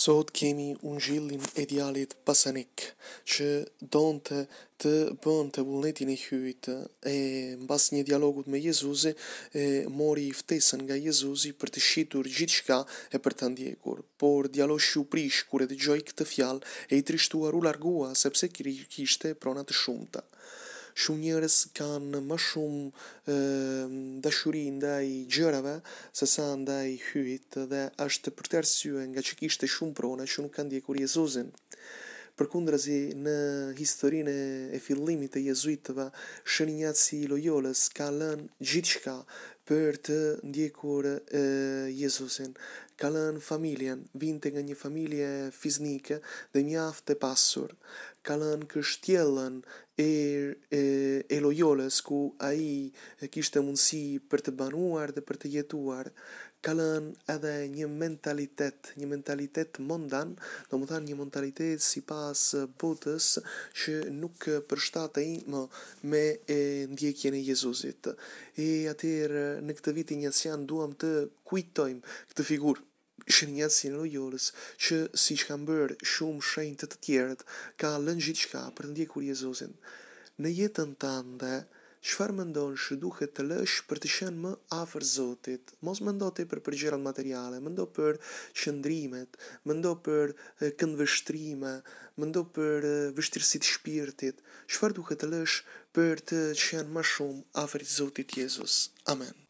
Sot kemi unë gjillin e djalit pasanik, që donë të të bënd të vullnetin e hyjt, e mbas një dialogut me Jezuzi, e mori i ftesën nga Jezuzi për të shqitur gjithë shka e për të ndjekur. Por dialog ju prish, kure të gjoj këtë fjal, e i trishtuar u largua, sepse kërë kishte prona të shumëta shumë njerëz kanë më shumë dashuri ndaj gjërave sesa ndaj hyjit dhe është për të arsye nga që kishte shumë prona që nuk kanë ndjekur Jezusin. Përkundrazi në historinë e fillimit të jezuitëve, Shën Ignaci Loyola ka lënë gjithçka për të ndjekur e, Jezusin. Kalën familjen, vinte nga një familje fiznike dhe një aftë e pasur. Kalën kështjellën e, e, e lojoles ku a i kishtë mundësi për të banuar dhe për të jetuar. Kalën edhe një mentalitet, një mentalitet mondan, do më thanë një mentalitet si pas botës që nuk përshtate i më me ndjekjen e Jezusit. E atër në këtë vit i njësian duham të kujtojmë këtë figurë ishin njëtë si në që si që kam bërë shumë shrejnë të të tjerët, ka lënë gjithë qka për ndje kur Jezusin. Në jetën të ndë, qëfar më ndonë që duhet të lësh për të shenë më afer Zotit, mos më ndonë të për përgjerat materiale, më ndonë për qëndrimet, më ndonë për këndvështrime, më ndonë për vështirësit shpirtit, qëfar duhet të lësh për të shenë më shumë afer Zotit Jezus. Amen.